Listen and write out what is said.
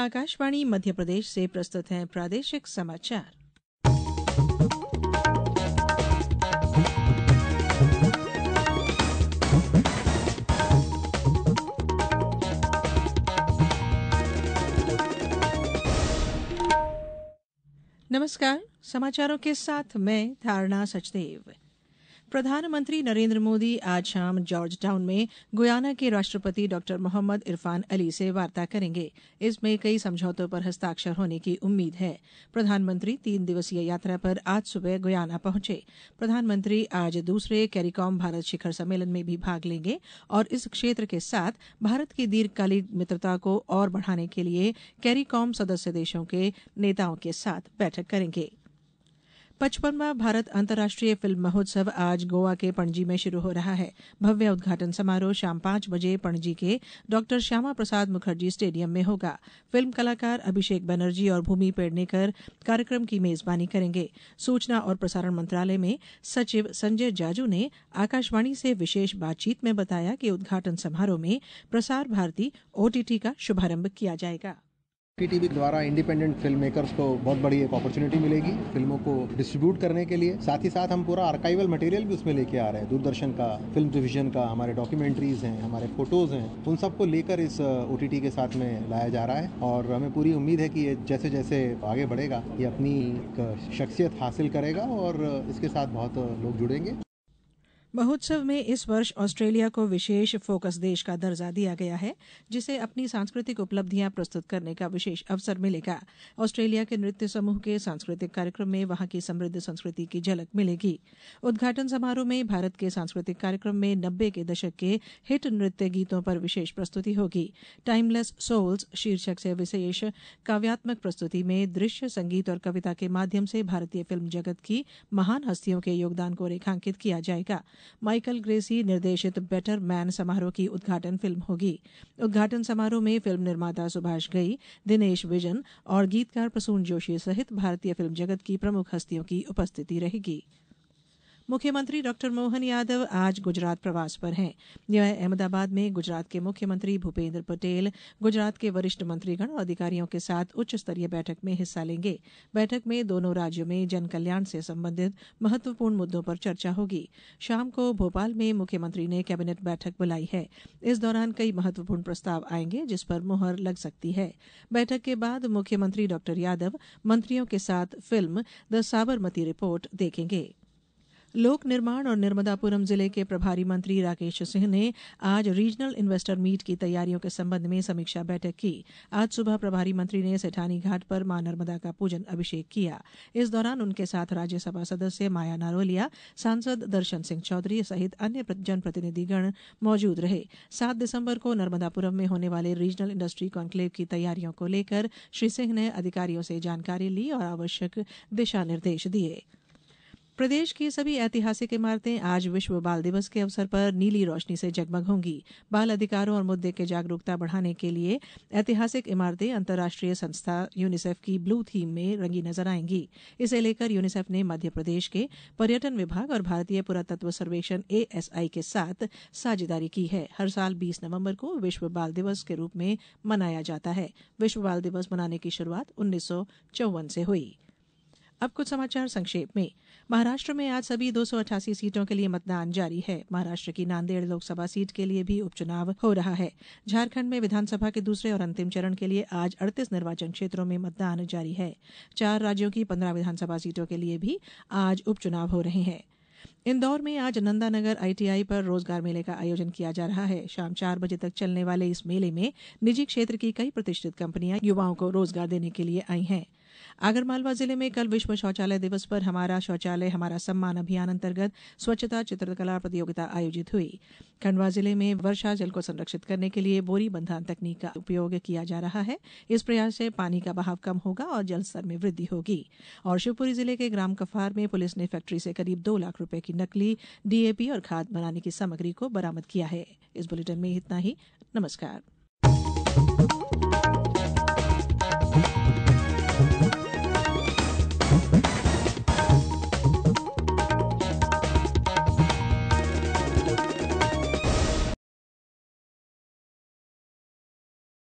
आकाशवाणी मध्यप्रदेश से प्रस्तुत हैं प्रादेशिक समाचार नमस्कार समाचारों के साथ मैं धारणा सचदेव प्रधानमंत्री नरेन्द्र मोदी आज शाम जॉर्ज टाउन में गुयाना के राष्ट्रपति डॉ मोहम्मद इरफान अली से वार्ता करेंगे इसमें कई समझौतों पर हस्ताक्षर होने की उम्मीद है प्रधानमंत्री तीन दिवसीय यात्रा पर आज सुबह गुयाना पहुंचे प्रधानमंत्री आज दूसरे कैरिकॉम भारत शिखर सम्मेलन में भी भाग लेंगे और इस क्षेत्र के साथ भारत की दीर्घकालीन मित्रता को और बढ़ाने के लिए कैरिकॉम सदस्य देशों के नेताओं के साथ बैठक करेंगे पचपनवां भारत अंतर्राष्ट्रीय फिल्म महोत्सव आज गोवा के पणजी में शुरू हो रहा है भव्य उद्घाटन समारोह शाम पांच बजे पणजी के डॉक्टर श्यामा प्रसाद मुखर्जी स्टेडियम में होगा फिल्म कलाकार अभिषेक बनर्जी और भूमि पेडनेकर कार्यक्रम की मेजबानी करेंगे सूचना और प्रसारण मंत्रालय में सचिव संजय जाजू ने आकाशवाणी से विशेष बातचीत में बताया कि उद्घाटन समारोह में प्रसार भारती ओटीटी का शुभारंभ किया जाएगा टीवी द्वारा इंडिपेंडेंट फिल्म मेकर्स को बहुत बड़ी एक अपॉर्चुनिटी मिलेगी फिल्मों को डिस्ट्रीब्यूट करने के लिए साथ ही साथ हम पूरा आर्काइवल मटेरियल भी उसमें लेके आ रहे हैं दूरदर्शन का फिल्म डिवीजन का हमारे डॉक्यूमेंट्रीज हैं हमारे फोटोज हैं उन सबको लेकर इस ओ uh, के साथ में लाया जा रहा है और हमें पूरी उम्मीद है कि ये जैसे जैसे आगे बढ़ेगा ये अपनी शख्सियत हासिल करेगा और uh, इसके साथ बहुत uh, लोग जुड़ेंगे महोत्सव में इस वर्ष ऑस्ट्रेलिया को विशेष फोकस देश का दर्जा दिया गया है जिसे अपनी सांस्कृतिक उपलब्धियां प्रस्तुत करने का विशेष अवसर मिलेगा ऑस्ट्रेलिया के नृत्य समूह के सांस्कृतिक कार्यक्रम में वहां की समृद्ध संस्कृति की झलक मिलेगी उद्घाटन समारोह में भारत के सांस्कृतिक कार्यक्रम में नब्बे के दशक के हिट नृत्य गीतों पर विशेष प्रस्तुति होगी टाइमलेस सोल्स शीर्षक से विशेष काव्यात्मक प्रस्तुति में दृश्य संगीत और कविता के माध्यम से भारतीय फिल्म जगत की महान हस्तियों के योगदान को रेखांकित किया जाएगा माइकल ग्रेसी निर्देशित बेटर मैन समारोह की उद्घाटन फिल्म होगी उद्घाटन समारोह में फिल्म निर्माता सुभाष गई दिनेश विजन और गीतकार प्रसून जोशी सहित भारतीय फिल्म जगत की प्रमुख हस्तियों की उपस्थिति रहेगी मुख्यमंत्री डॉ मोहन यादव आज गुजरात प्रवास पर हैं यह अहमदाबाद में गुजरात के मुख्यमंत्री भूपेन्द्र पटेल गुजरात के वरिष्ठ मंत्रीगण और अधिकारियों के साथ उच्च स्तरीय बैठक में हिस्सा लेंगे बैठक में दोनों राज्यों में जन कल्याण से संबंधित महत्वपूर्ण मुद्दों पर चर्चा होगी शाम को भोपाल में मुख्यमंत्री ने कैबिनेट बैठक बुलाई है इस दौरान कई महत्वपूर्ण प्रस्ताव आएंगे जिस पर मुहर लग सकती है बैठक के बाद मुख्यमंत्री डॉक्टर यादव मंत्रियों के साथ फिल्म द साबरमती रिपोर्ट देखेंगे लोक निर्माण और नर्मदापुरम जिले के प्रभारी मंत्री राकेश सिंह ने आज रीजनल इन्वेस्टर मीट की तैयारियों के संबंध में समीक्षा बैठक की आज सुबह प्रभारी मंत्री ने सेठानी घाट पर मां नर्मदा का पूजन अभिषेक किया इस दौरान उनके साथ राज्यसभा सदस्य माया नारोलिया सांसद दर्शन सिंह चौधरी सहित अन्य जनप्रतिनिधिगण मौजूद रहे सात दिसंबर को नर्मदापुरम में होने वाले रीजनल इंडस्ट्री कॉन्क्लेव की तैयारियों को लेकर श्री सिंह ने अधिकारियों से जानकारी ली और आवश्यक दिशा निर्देश दिये प्रदेश की सभी ऐतिहासिक इमारतें आज विश्व बाल दिवस के अवसर पर नीली रोशनी से जगमग होंगी बाल अधिकारों और मुद्दे के जागरूकता बढ़ाने के लिए ऐतिहासिक इमारतें अंतर्राष्ट्रीय संस्था यूनिसेफ की ब्लू थीम में रंगी नजर आएंगी इसे लेकर यूनिसेफ ने मध्यप्रदेश के पर्यटन विभाग और भारतीय पुरातत्व सर्वेक्षण एएसआई के साथ साझेदारी की है हर साल बीस नवम्बर को विश्व बाल दिवस के रूप में मनाया जाता है विश्व बाल दिवस मनाने की शुरूआत उन्नीस से हुई अब कुछ समाचार संक्षेप में महाराष्ट्र में आज सभी दो सौ अठासी सीटों के लिए मतदान जारी है महाराष्ट्र की नांदेड़ लोकसभा सीट के लिए भी उपचुनाव हो रहा है झारखंड में विधानसभा के दूसरे और अंतिम चरण के लिए आज अड़तीस निर्वाचन क्षेत्रों में मतदान जारी है चार राज्यों की पन्द्रह विधानसभा सीटों के लिए भी आज उपचुनाव हो रहे हैं इंदौर में आज नंदानगर आईटीआई पर रोजगार मेले का आयोजन किया जा रहा है शाम चार बजे तक चलने वाले इस मेले में निजी क्षेत्र की कई प्रतिष्ठित कंपनियां युवाओं को रोजगार देने के लिए आई हैं आगरमालवा जिले में कल विश्व शौचालय दिवस पर हमारा शौचालय हमारा सम्मान अभियान अंतर्गत स्वच्छता चित्रकला प्रतियोगिता आयोजित हुई खंडवा जिले में वर्षा जल को संरक्षित करने के लिए बोरी बंधान तकनीक का उपयोग किया जा रहा है इस प्रयास से पानी का बहाव कम होगा और जल स्तर में वृद्धि होगी और शिवपुरी जिले के ग्राम कफार में पुलिस ने फैक्ट्री से करीब दो लाख रूपये की नकली डीएपी और खाद बनाने की सामग्री को बरामद किया है इस बुलेटिन में इतना ही नमस्कार